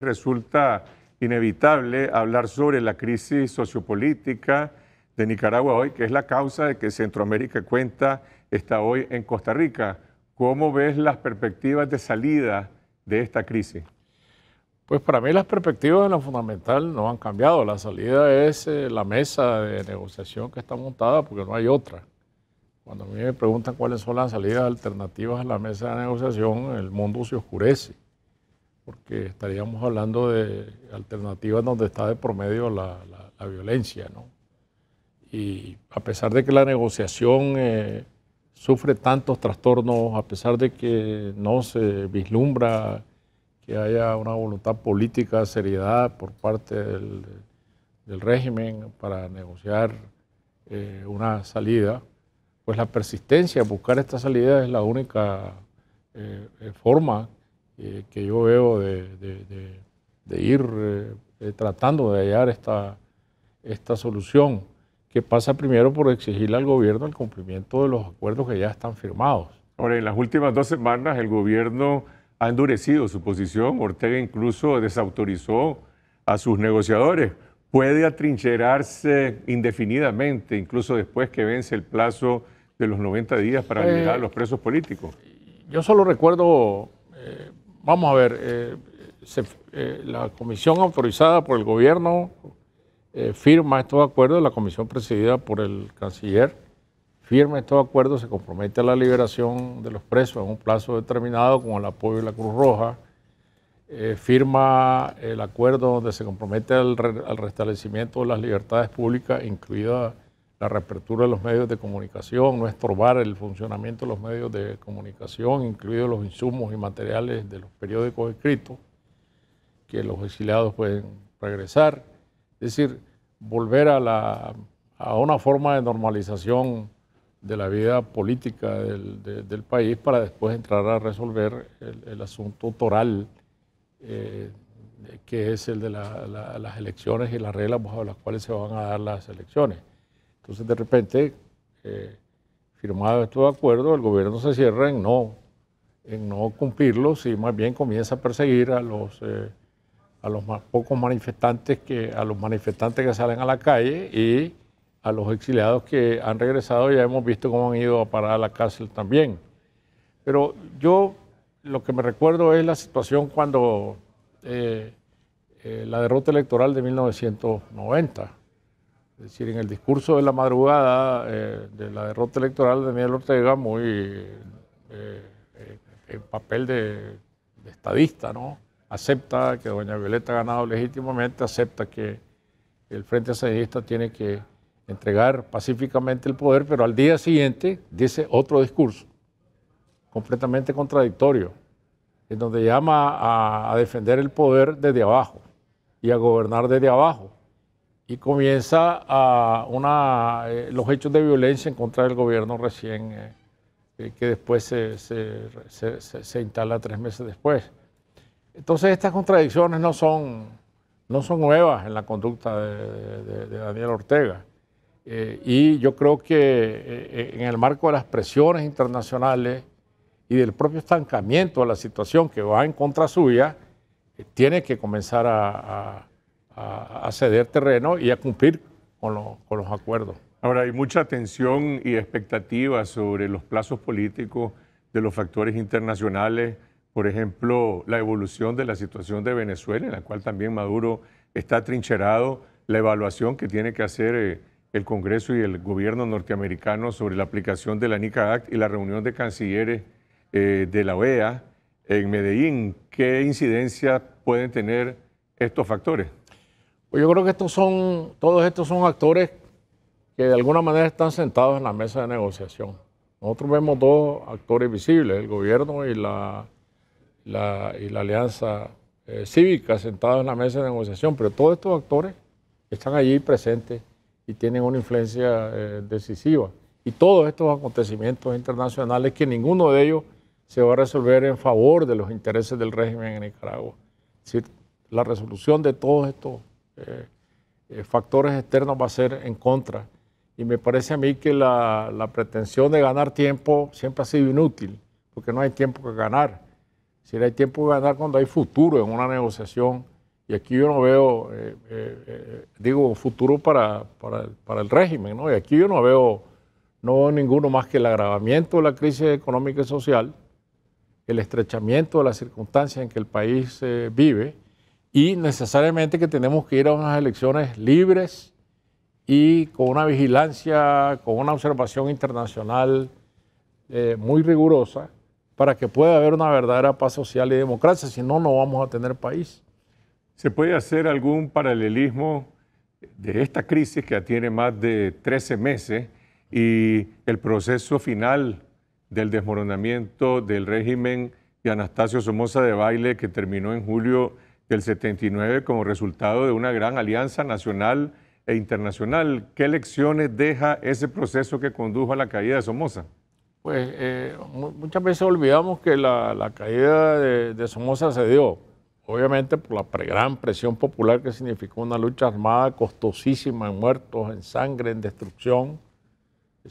resulta inevitable hablar sobre la crisis sociopolítica de Nicaragua hoy, que es la causa de que Centroamérica Cuenta está hoy en Costa Rica. ¿Cómo ves las perspectivas de salida de esta crisis? Pues para mí las perspectivas en lo fundamental no han cambiado. La salida es eh, la mesa de negociación que está montada porque no hay otra. Cuando a mí me preguntan cuáles son las salidas alternativas a la mesa de negociación, el mundo se oscurece porque estaríamos hablando de alternativas donde está de promedio la, violencia, Y a pesar de que la negociación eh, sufre tantos trastornos, a pesar de que no se vislumbra que haya una voluntad política, seriedad por parte del, régimen para negociar eh, una salida, pues la persistencia, buscar esta salida es la única eh, forma eh, que yo veo de, ir eh, eh, tratando de hallar esta, esta solución, que pasa primero por exigirle al gobierno el cumplimiento de los acuerdos que ya están firmados. Ahora, en las últimas dos semanas el gobierno ha endurecido su posición, Ortega incluso desautorizó a sus negociadores. Puede atrincherarse indefinidamente, incluso después que vence el plazo de los 90 días para liberar a los presos políticos. Yo solo recuerdo vamos a ver, eh, eh, la comisión autorizada por el gobierno eh, firma estos acuerdos, la comisión presidida por el canciller firma estos acuerdos, se compromete a la liberación de los presos en un plazo determinado con el apoyo de la Cruz Roja, firma el acuerdo donde se compromete al, al restablecimiento de las libertades públicas, incluida la reapertura de los medios de comunicación, no estorbar el funcionamiento de los medios de comunicación, incluidos los insumos y materiales de los periódicos escritos, que los exiliados pueden regresar. Es decir, volver a, la, a una forma de normalización de la vida política del, país para después entrar a resolver el, asunto toral, eh, que es el de las elecciones y las reglas bajo las cuales se van a dar las elecciones entonces, de repente, eh, firmado estos acuerdos, el gobierno se cierra en no, en no cumplirlos y más bien comienza a perseguir a los, eh, a los más pocos manifestantes que, a los manifestantes que salen a la calle y a los exiliados que han regresado, ya hemos visto cómo han ido a parar a la cárcel también. Pero yo lo que me recuerdo es la situación cuando eh, la derrota electoral de 1990. Es decir, en el discurso de la madrugada eh, de la derrota electoral de Daniel Ortega, muy eh, eh, en papel de, estadista, ¿no? Acepta que doña Violeta ha ganado legítimamente, acepta que el Frente Sandinista tiene que entregar pacíficamente el poder, pero al día siguiente dice otro discurso, completamente contradictorio, en donde llama a defender el poder desde abajo y a gobernar desde abajo y comienza a una, eh, los hechos de violencia en contra del gobierno recién, eh, eh, que después se, instala tres meses después. Entonces estas contradicciones no son, no son nuevas en la conducta de, Daniel Ortega. y yo creo que en el marco de las presiones internacionales y del propio estancamiento de la situación que va en contra suya, tiene que comenzar a a, ceder terreno y a cumplir con, los acuerdos. Ahora, hay mucha tensión y expectativa sobre los plazos políticos de los factores internacionales, por ejemplo, la evolución de la situación de Venezuela, en la cual también Maduro está trincherado, la evaluación que tiene que hacer eh, el Congreso y el gobierno norteamericano sobre la aplicación de la NICA Act y la reunión de cancilleres eh, de la OEA en Medellín. ¿Qué incidencia pueden tener estos factores? Pues yo creo que estos son, todos estos son actores que de alguna manera están sentados en la mesa de negociación. Nosotros vemos dos actores visibles, el gobierno y la, y la alianza eh, cívica sentados en la mesa de negociación, pero todos estos actores están allí presentes y tienen una influencia eh, decisiva. Y todos estos acontecimientos internacionales que ninguno de ellos se va a resolver en favor de los intereses del régimen en Nicaragua. Es decir, la resolución de todos estos eh, eh, factores externos va a ser en contra. Y me parece a mí que la, pretensión de ganar tiempo siempre ha sido inútil, porque no hay tiempo que ganar. Si hay tiempo que ganar cuando hay futuro en una negociación, y aquí yo no veo, eh, digo, futuro para, para, el régimen, ¿no? Y aquí yo no veo, no veo ninguno más que el agravamiento de la crisis económica y social, el estrechamiento de las circunstancias en que el país vive, y necesariamente que tenemos que ir a unas elecciones libres y con una vigilancia, con una observación internacional eh, muy rigurosa para que pueda haber una verdadera paz social y democracia, si no, no vamos a tener país. ¿Se puede hacer algún paralelismo de esta crisis que tiene más de 13 meses y el proceso final del desmoronamiento del régimen de Anastasio Somoza de Baile que terminó en julio del 79 como resultado de una gran alianza nacional e internacional. ¿Qué lecciones deja ese proceso que condujo a la caída de Somoza? Pues eh, muchas veces olvidamos que la, caída de, Somoza se dio, obviamente por la gran presión popular que significó una lucha armada costosísima en muertos, en sangre, en destrucción.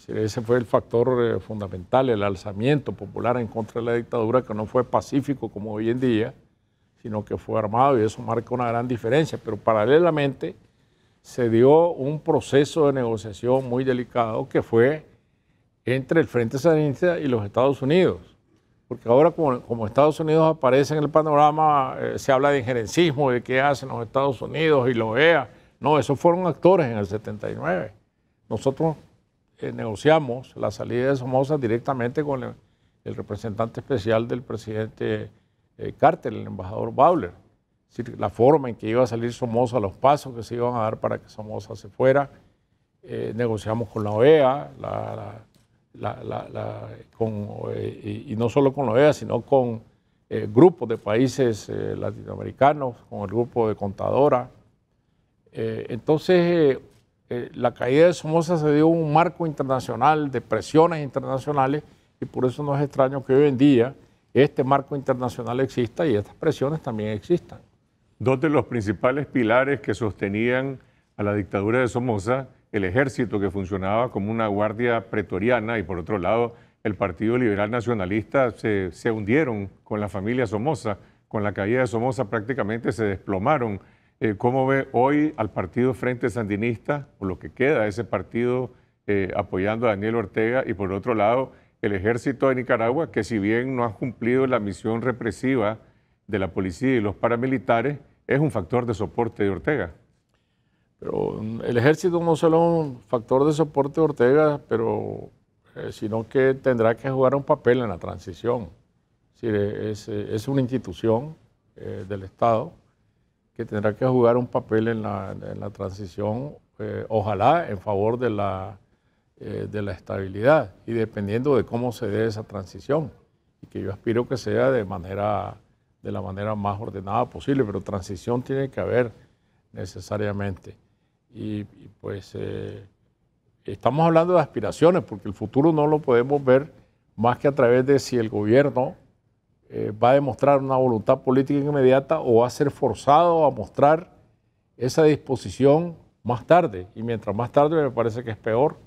ese fue el factor eh, fundamental, el alzamiento popular en contra de la dictadura, que no fue pacífico como hoy en día sino que fue armado y eso marca una gran diferencia. Pero paralelamente se dio un proceso de negociación muy delicado que fue entre el Frente Sandinista y los Estados Unidos. Porque ahora como, Estados Unidos aparece en el panorama, eh, se habla de injerencismo, de qué hacen los Estados Unidos y lo vea. No, esos fueron actores en el 79. Nosotros eh, negociamos la salida de Somoza directamente con el representante especial del presidente eh, cártel, el embajador Bowler. la forma en que iba a salir Somoza, los pasos que se iban a dar para que Somoza se fuera. Eh, negociamos con la OEA, eh, y, no solo con la OEA, sino con grupos de países latinoamericanos, con el grupo de Contadora. entonces, la caída de Somoza se dio un marco internacional de presiones internacionales y por eso no es extraño que hoy en día este marco internacional exista y estas presiones también existan. Dos de los principales pilares que sostenían a la dictadura de Somoza, el ejército que funcionaba como una guardia pretoriana y por otro lado el Partido Liberal Nacionalista se, hundieron con la familia Somoza, con la caída de Somoza prácticamente se desplomaron. Eh, ¿Cómo ve hoy al partido Frente Sandinista, o lo que queda de ese partido eh, apoyando a Daniel Ortega, y por otro lado el ejército de Nicaragua, que si bien no ha cumplido la misión represiva de la policía y los paramilitares, es un factor de soporte de Ortega. Pero mm, el ejército no solo es un factor de soporte de Ortega, pero, eh, sino que tendrá que jugar un papel en la transición. Es, eh, es, una institución eh, del Estado que tendrá que jugar un papel en la, transición, ojalá en favor de la eh, de la estabilidad y dependiendo de cómo se dé esa transición. Y que yo aspiro que sea de, manera, de la manera más ordenada posible, pero transición tiene que haber necesariamente. Y, pues eh, estamos hablando de aspiraciones, porque el futuro no lo podemos ver más que a través de si el gobierno eh, va a demostrar una voluntad política inmediata o va a ser forzado a mostrar esa disposición más tarde. Y mientras más tarde me parece que es peor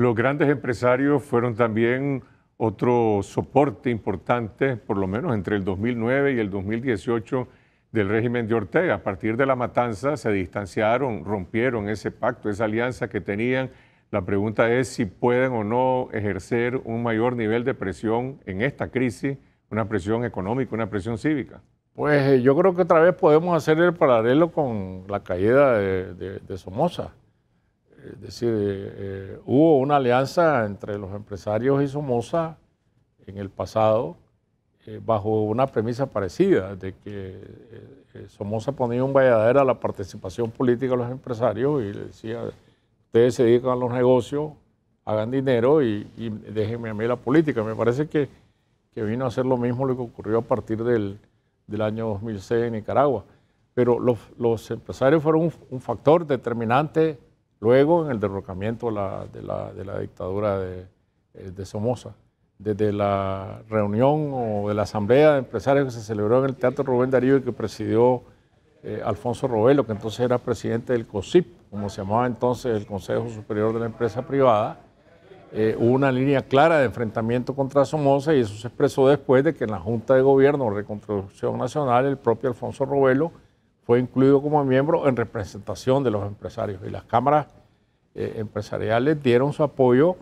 los grandes empresarios fueron también otro soporte importante, por lo menos entre el 2009 y el 2018, del régimen de Ortega. A partir de la matanza se distanciaron, rompieron ese pacto, esa alianza que tenían. La pregunta es si pueden o no ejercer un mayor nivel de presión en esta crisis, una presión económica, una presión cívica. Pues eh, yo creo que otra vez podemos hacer el paralelo con la caída de, Somoza es decir, eh, hubo una alianza entre los empresarios y Somoza en el pasado eh, bajo una premisa parecida, de que eh, Somoza ponía un valladero a la participación política de los empresarios y le decía, ustedes se dedican a los negocios, hagan dinero y, déjenme a mí la política. Me parece que, que, vino a hacer lo mismo lo que ocurrió a partir del, del año 2006 en Nicaragua. Pero los, los empresarios fueron un factor determinante Luego, en el derrocamiento de la, dictadura de, eh, de, Somoza, desde la reunión o de la asamblea de empresarios que se celebró en el Teatro Rubén Darío y que presidió eh, Alfonso Robelo, que entonces era presidente del COSIP, como se llamaba entonces el Consejo Superior de la Empresa Privada, eh, hubo una línea clara de enfrentamiento contra Somoza y eso se expresó después de que en la Junta de Gobierno de Reconstrucción Nacional el propio Alfonso Robelo fue incluido como miembro en representación de los empresarios y las cámaras eh, empresariales dieron su apoyo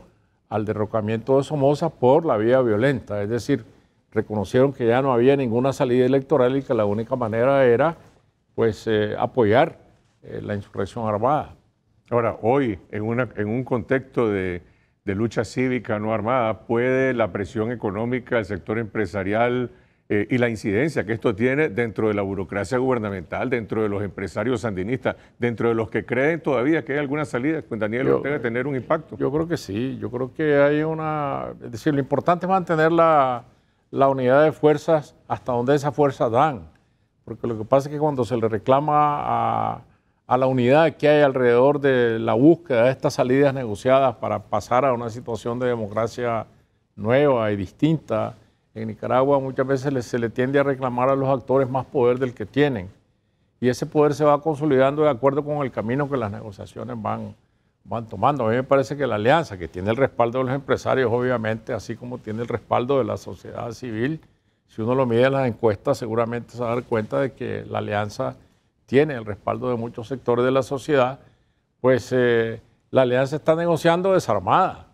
al derrocamiento de Somoza por la vía violenta, es decir, reconocieron que ya no había ninguna salida electoral y que la única manera era pues eh, apoyar eh, la insurrección armada. Ahora, hoy, en, una, en un contexto de, de lucha cívica no armada, ¿puede la presión económica del sector empresarial eh, y la incidencia que esto tiene dentro de la burocracia gubernamental, dentro de los empresarios sandinistas, dentro de los que creen todavía que hay alguna salida, con pues, Daniel yo, Ortega, tener un impacto. Yo creo que sí, yo creo que hay una... Es decir, lo importante es mantener la, la unidad de fuerzas hasta donde esas fuerzas dan, porque lo que pasa es que cuando se le reclama a, a la unidad que hay alrededor de la búsqueda de estas salidas negociadas para pasar a una situación de democracia nueva y distinta, en Nicaragua muchas veces se le tiende a reclamar a los actores más poder del que tienen. Y ese poder se va consolidando de acuerdo con el camino que las negociaciones van, van tomando. A mí me parece que la alianza, que tiene el respaldo de los empresarios, obviamente, así como tiene el respaldo de la sociedad civil, si uno lo mide en las encuestas, seguramente se va a dar cuenta de que la alianza tiene el respaldo de muchos sectores de la sociedad, pues eh, la alianza está negociando desarmada.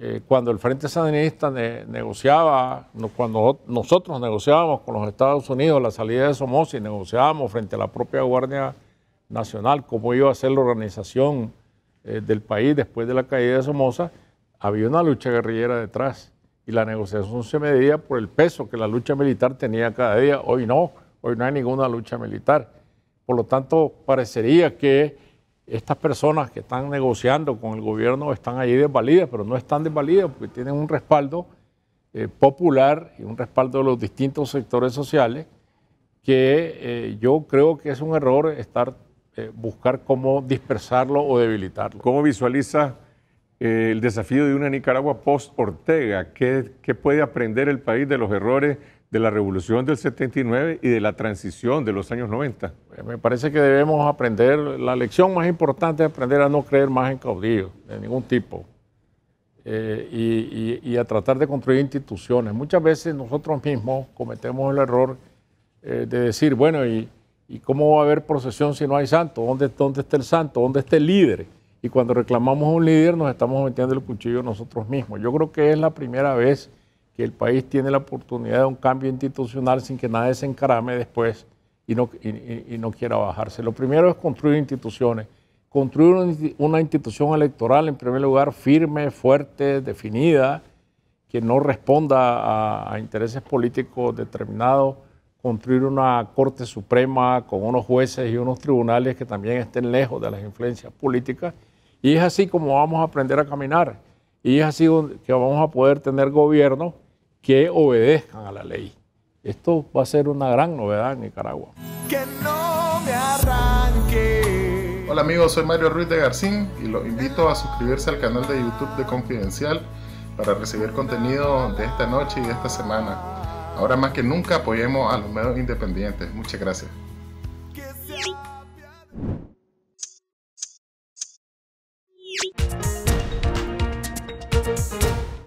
Eh, cuando el Frente Sandinista negociaba, no, cuando nosotros negociábamos con los Estados Unidos la salida de Somoza y negociábamos frente a la propia Guardia Nacional cómo iba a ser la organización eh, del país después de la caída de Somoza, había una lucha guerrillera detrás y la negociación se medía por el peso que la lucha militar tenía cada día. Hoy no, hoy no hay ninguna lucha militar. Por lo tanto, parecería que estas personas que están negociando con el gobierno están ahí desvalidas, pero no están desvalidas porque tienen un respaldo eh, popular y un respaldo de los distintos sectores sociales que eh, yo creo que es un error estar eh, buscar cómo dispersarlo o debilitarlo. ¿Cómo visualiza el desafío de una Nicaragua post-Ortega? ¿Qué puede aprender el país de los errores? de la revolución del 79 y de la transición de los años 90. Pues me parece que debemos aprender, la lección más importante es aprender a no creer más en caudillos, de ningún tipo, eh, y, a tratar de construir instituciones. Muchas veces nosotros mismos cometemos el error eh, de decir, bueno, y, cómo va a haber procesión si no hay santo? ¿Dónde, ¿Dónde está el santo? ¿Dónde está el líder? Y cuando reclamamos a un líder nos estamos metiendo el cuchillo nosotros mismos. Yo creo que es la primera vez que el país tiene la oportunidad de un cambio institucional sin que nadie se encarame después y no, y, no quiera bajarse. Lo primero es construir instituciones. Construir una institución electoral, en primer lugar, firme, fuerte, definida, que no responda a, intereses políticos determinados. Construir una Corte Suprema con unos jueces y unos tribunales que también estén lejos de las influencias políticas. Y es así como vamos a aprender a caminar. Y es así que vamos a poder tener gobiernos que obedezcan a la ley. Esto va a ser una gran novedad en Nicaragua. Que no me arranque. Hola amigos, soy Mario Ruiz de Garcín y los invito a suscribirse al canal de YouTube de Confidencial para recibir contenido de esta noche y de esta semana. Ahora más que nunca apoyemos a los medios independientes. Muchas gracias.